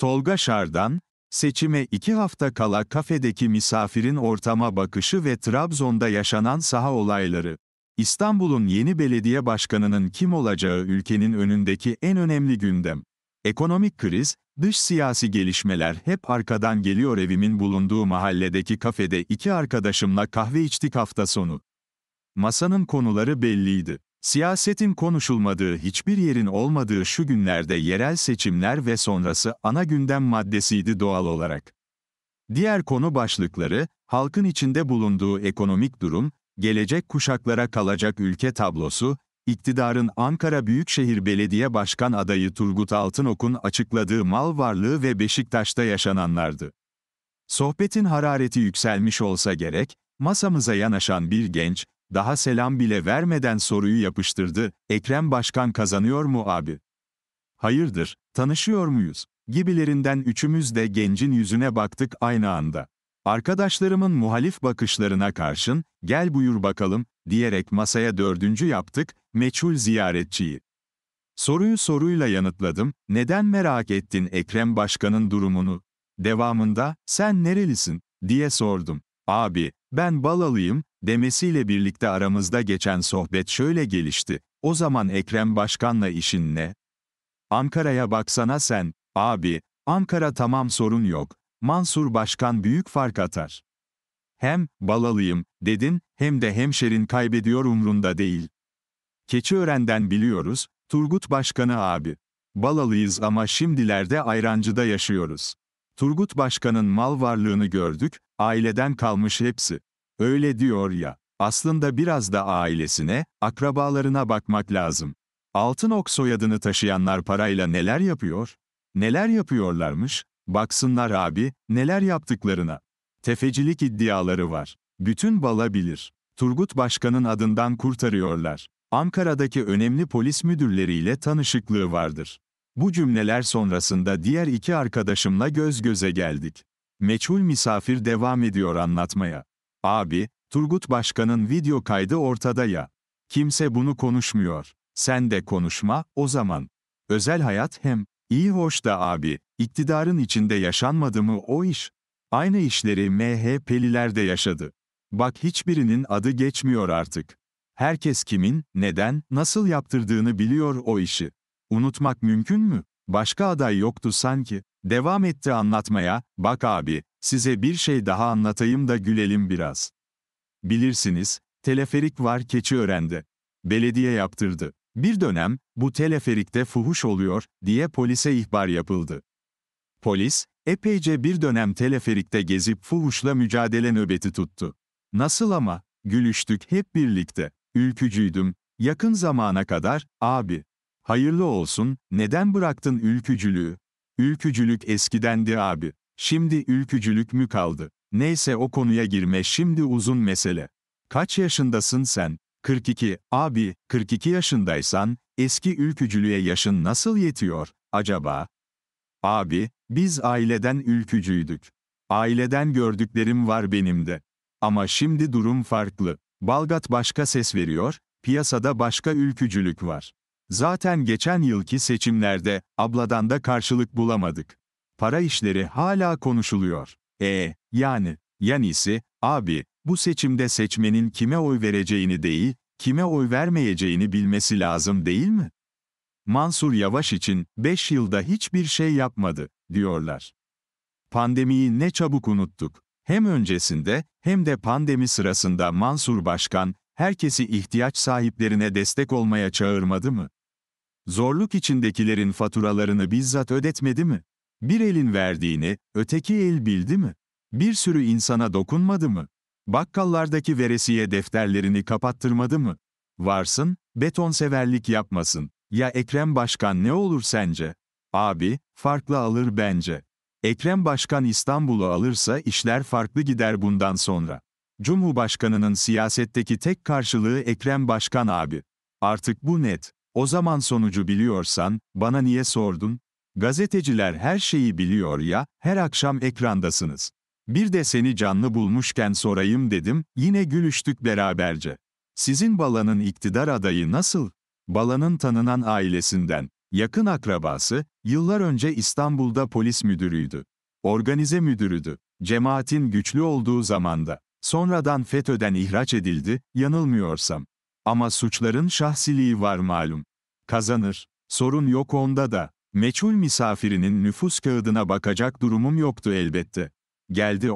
Tolga Şardan, seçime iki hafta kala kafedeki misafirin ortama bakışı ve Trabzon'da yaşanan saha olayları. İstanbul'un yeni belediye başkanının kim olacağı ülkenin önündeki en önemli gündem. Ekonomik kriz, dış siyasi gelişmeler hep arkadan geliyor evimin bulunduğu mahalledeki kafede iki arkadaşımla kahve içtik hafta sonu. Masanın konuları belliydi. Siyasetin konuşulmadığı hiçbir yerin olmadığı şu günlerde yerel seçimler ve sonrası ana gündem maddesiydi doğal olarak. Diğer konu başlıkları, halkın içinde bulunduğu ekonomik durum, gelecek kuşaklara kalacak ülke tablosu, iktidarın Ankara Büyükşehir Belediye Başkan adayı Turgut Altınok'un açıkladığı mal varlığı ve Beşiktaş'ta yaşananlardı. Sohbetin harareti yükselmiş olsa gerek, masamıza yanaşan bir genç, daha selam bile vermeden soruyu yapıştırdı, Ekrem Başkan kazanıyor mu abi? Hayırdır, tanışıyor muyuz? Gibilerinden üçümüz de gencin yüzüne baktık aynı anda. Arkadaşlarımın muhalif bakışlarına karşın, gel buyur bakalım, diyerek masaya dördüncü yaptık, meçhul ziyaretçiyi. Soruyu soruyla yanıtladım, neden merak ettin Ekrem Başkan'ın durumunu? Devamında, sen nerelisin, diye sordum. Abi, ben Balalıyım, demesiyle birlikte aramızda geçen sohbet şöyle gelişti. O zaman Ekrem Başkan'la işin ne? Ankara'ya baksana sen, abi, Ankara tamam sorun yok, Mansur Başkan büyük fark atar. Hem, balalıyım, dedin, hem de hemşerin kaybediyor umrunda değil. Keçi Öğren'den biliyoruz, Turgut Başkanı abi. Balalıyız ama şimdilerde Ayrancı'da yaşıyoruz. Turgut Başkan'ın mal varlığını gördük, aileden kalmış hepsi. Öyle diyor ya, aslında biraz da ailesine, akrabalarına bakmak lazım. Altınok soyadını taşıyanlar parayla neler yapıyor? Neler yapıyorlarmış? Baksınlar abi, neler yaptıklarına. Tefecilik iddiaları var. Bütün balabilir. Turgut Başkan'ın adından kurtarıyorlar. Ankara'daki önemli polis müdürleriyle tanışıklığı vardır. Bu cümleler sonrasında diğer iki arkadaşımla göz göze geldik. Meçhul misafir devam ediyor anlatmaya. Abi, Turgut Başkan'ın video kaydı ortada ya. Kimse bunu konuşmuyor. Sen de konuşma, o zaman. Özel hayat hem, iyi hoş da abi, iktidarın içinde yaşanmadı mı o iş? Aynı işleri MHP'liler de yaşadı. Bak hiçbirinin adı geçmiyor artık. Herkes kimin, neden, nasıl yaptırdığını biliyor o işi. Unutmak mümkün mü? Başka aday yoktu sanki. Devam etti anlatmaya, bak abi, Size bir şey daha anlatayım da gülelim biraz. Bilirsiniz, teleferik var keçi öğrendi. Belediye yaptırdı. Bir dönem, bu teleferikte fuhuş oluyor, diye polise ihbar yapıldı. Polis, epeyce bir dönem teleferikte gezip fuhuşla mücadele nöbeti tuttu. Nasıl ama, gülüştük hep birlikte, ülkücüydüm, yakın zamana kadar, abi. Hayırlı olsun, neden bıraktın ülkücülüğü? Ülkücülük eskidendi abi. Şimdi ülkücülük mü kaldı? Neyse o konuya girme şimdi uzun mesele. Kaç yaşındasın sen? 42. Abi, 42 yaşındaysan, eski ülkücülüğe yaşın nasıl yetiyor, acaba? Abi, biz aileden ülkücüydük. Aileden gördüklerim var benim de. Ama şimdi durum farklı. Balgat başka ses veriyor, piyasada başka ülkücülük var. Zaten geçen yılki seçimlerde, abladan da karşılık bulamadık para işleri hala konuşuluyor. E, yani, yanisi, abi, bu seçimde seçmenin kime oy vereceğini değil, kime oy vermeyeceğini bilmesi lazım değil mi? Mansur Yavaş için 5 yılda hiçbir şey yapmadı, diyorlar. Pandemiyi ne çabuk unuttuk. Hem öncesinde hem de pandemi sırasında Mansur Başkan, herkesi ihtiyaç sahiplerine destek olmaya çağırmadı mı? Zorluk içindekilerin faturalarını bizzat ödetmedi mi? Bir elin verdiğini, öteki el bildi mi? Bir sürü insana dokunmadı mı? Bakkallardaki veresiye defterlerini kapattırmadı mı? Varsın, beton severlik yapmasın. Ya Ekrem Başkan ne olur sence? Abi, farklı alır bence. Ekrem Başkan İstanbul'u alırsa işler farklı gider bundan sonra. Cumhurbaşkanının siyasetteki tek karşılığı Ekrem Başkan abi. Artık bu net. O zaman sonucu biliyorsan, bana niye sordun? Gazeteciler her şeyi biliyor ya, her akşam ekrandasınız. Bir de seni canlı bulmuşken sorayım dedim, yine gülüştük beraberce. Sizin Bala'nın iktidar adayı nasıl? Bala'nın tanınan ailesinden, yakın akrabası, yıllar önce İstanbul'da polis müdürüydü. Organize müdürüdü. Cemaatin güçlü olduğu zamanda. Sonradan FETÖ'den ihraç edildi, yanılmıyorsam. Ama suçların şahsiliği var malum. Kazanır. Sorun yok onda da. Meçhul misafirinin nüfus kağıdına bakacak durumum yoktu elbette. Geldi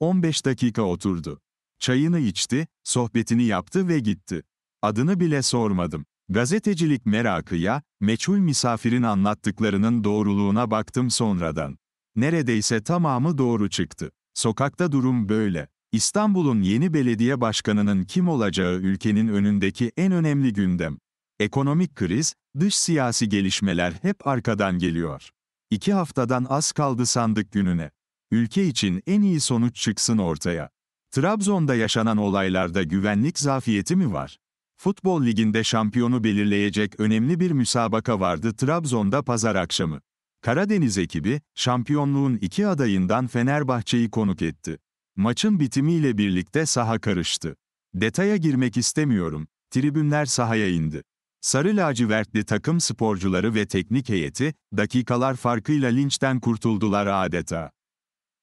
10-15 dakika oturdu. Çayını içti, sohbetini yaptı ve gitti. Adını bile sormadım. Gazetecilik merakıya, meçhul misafirin anlattıklarının doğruluğuna baktım sonradan. Neredeyse tamamı doğru çıktı. Sokakta durum böyle. İstanbul'un yeni belediye başkanının kim olacağı ülkenin önündeki en önemli gündem. Ekonomik kriz, dış siyasi gelişmeler hep arkadan geliyor. İki haftadan az kaldı sandık gününe. Ülke için en iyi sonuç çıksın ortaya. Trabzon'da yaşanan olaylarda güvenlik zafiyeti mi var? Futbol liginde şampiyonu belirleyecek önemli bir müsabaka vardı Trabzon'da pazar akşamı. Karadeniz ekibi, şampiyonluğun iki adayından Fenerbahçe'yi konuk etti. Maçın bitimiyle birlikte saha karıştı. Detaya girmek istemiyorum, tribünler sahaya indi. Sarı lacivertli takım sporcuları ve teknik heyeti, dakikalar farkıyla linçten kurtuldular adeta.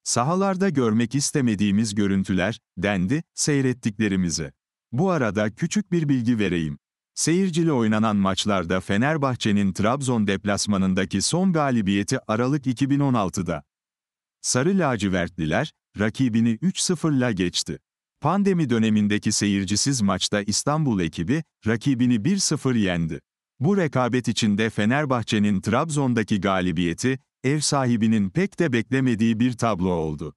Sahalarda görmek istemediğimiz görüntüler, dendi, seyrettiklerimizi. Bu arada küçük bir bilgi vereyim. Seyircili oynanan maçlarda Fenerbahçe'nin Trabzon deplasmanındaki son galibiyeti Aralık 2016'da. Sarı lacivertliler, rakibini 3-0'la geçti. Pandemi dönemindeki seyircisiz maçta İstanbul ekibi, rakibini 1-0 yendi. Bu rekabet içinde Fenerbahçe'nin Trabzon'daki galibiyeti, ev sahibinin pek de beklemediği bir tablo oldu.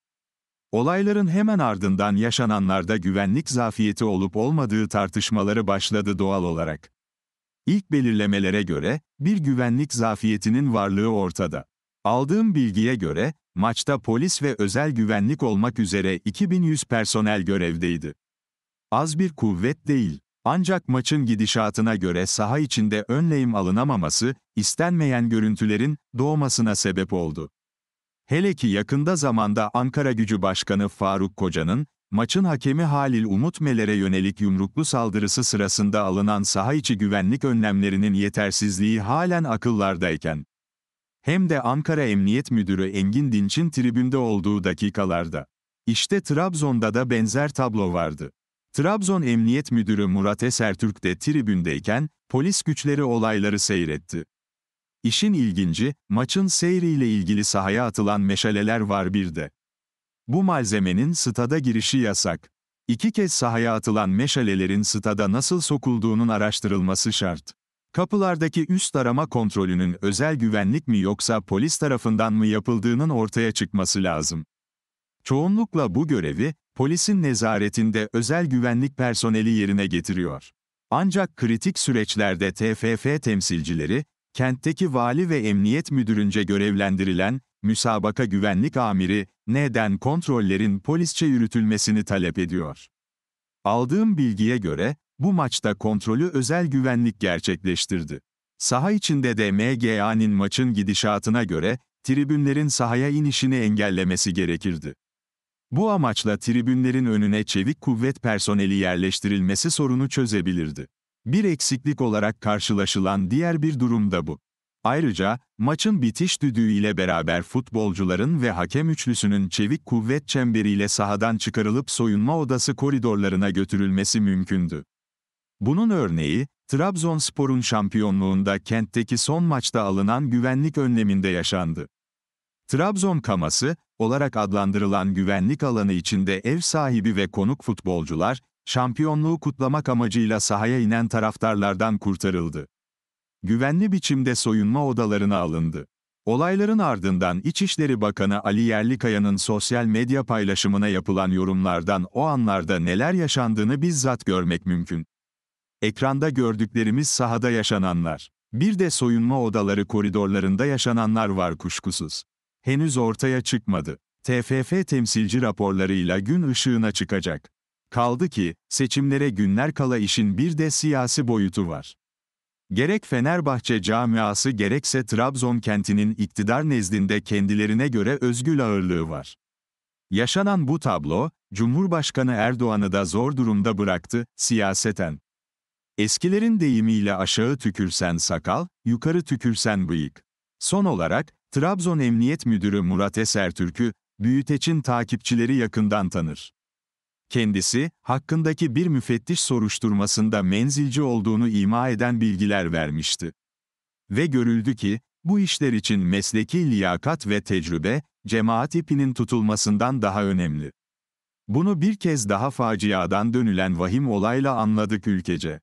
Olayların hemen ardından yaşananlarda güvenlik zafiyeti olup olmadığı tartışmaları başladı doğal olarak. İlk belirlemelere göre, bir güvenlik zafiyetinin varlığı ortada. Aldığım bilgiye göre, Maçta polis ve özel güvenlik olmak üzere 2100 personel görevdeydi. Az bir kuvvet değil. Ancak maçın gidişatına göre saha içinde önleyim alınamaması, istenmeyen görüntülerin doğmasına sebep oldu. Hele ki yakında zamanda Ankara Gücü Başkanı Faruk Koca'nın, maçın hakemi Halil Umut Meler'e yönelik yumruklu saldırısı sırasında alınan saha içi güvenlik önlemlerinin yetersizliği halen akıllardayken, hem de Ankara Emniyet Müdürü Engin Dinç'in tribünde olduğu dakikalarda. İşte Trabzon'da da benzer tablo vardı. Trabzon Emniyet Müdürü Murat Esertürk de tribündeyken, polis güçleri olayları seyretti. İşin ilginci, maçın seyriyle ilgili sahaya atılan meşaleler var bir de. Bu malzemenin stada girişi yasak. İki kez sahaya atılan meşalelerin stada nasıl sokulduğunun araştırılması şart. Kapılardaki üst arama kontrolünün özel güvenlik mi yoksa polis tarafından mı yapıldığının ortaya çıkması lazım. Çoğunlukla bu görevi, polisin nezaretinde özel güvenlik personeli yerine getiriyor. Ancak kritik süreçlerde TFF temsilcileri, kentteki vali ve emniyet müdürünce görevlendirilen, müsabaka güvenlik amiri, neden kontrollerin polisçe yürütülmesini talep ediyor. Aldığım bilgiye göre, bu maçta kontrolü özel güvenlik gerçekleştirdi. Saha içinde de MGA'nin maçın gidişatına göre tribünlerin sahaya inişini engellemesi gerekirdi. Bu amaçla tribünlerin önüne çevik kuvvet personeli yerleştirilmesi sorunu çözebilirdi. Bir eksiklik olarak karşılaşılan diğer bir durum da bu. Ayrıca, maçın bitiş düdüğü ile beraber futbolcuların ve hakem üçlüsünün çevik kuvvet çemberiyle sahadan çıkarılıp soyunma odası koridorlarına götürülmesi mümkündü. Bunun örneği, Trabzonspor'un şampiyonluğunda kentteki son maçta alınan güvenlik önleminde yaşandı. Trabzon kaması, olarak adlandırılan güvenlik alanı içinde ev sahibi ve konuk futbolcular, şampiyonluğu kutlamak amacıyla sahaya inen taraftarlardan kurtarıldı. Güvenli biçimde soyunma odalarına alındı. Olayların ardından İçişleri Bakanı Ali Yerlikaya'nın sosyal medya paylaşımına yapılan yorumlardan o anlarda neler yaşandığını bizzat görmek mümkün. Ekranda gördüklerimiz sahada yaşananlar. Bir de soyunma odaları koridorlarında yaşananlar var kuşkusuz. Henüz ortaya çıkmadı. TFF temsilci raporlarıyla gün ışığına çıkacak. Kaldı ki, seçimlere günler kala işin bir de siyasi boyutu var. Gerek Fenerbahçe camiası gerekse Trabzon kentinin iktidar nezdinde kendilerine göre özgül ağırlığı var. Yaşanan bu tablo, Cumhurbaşkanı Erdoğan'ı da zor durumda bıraktı, siyaseten. Eskilerin deyimiyle aşağı tükürsen sakal, yukarı tükürsen bıyık. Son olarak, Trabzon Emniyet Müdürü Murat Esertürk'ü, Büyüteç'in takipçileri yakından tanır. Kendisi, hakkındaki bir müfettiş soruşturmasında menzilci olduğunu ima eden bilgiler vermişti. Ve görüldü ki, bu işler için mesleki liyakat ve tecrübe, cemaat ipinin tutulmasından daha önemli. Bunu bir kez daha faciadan dönülen vahim olayla anladık ülkece.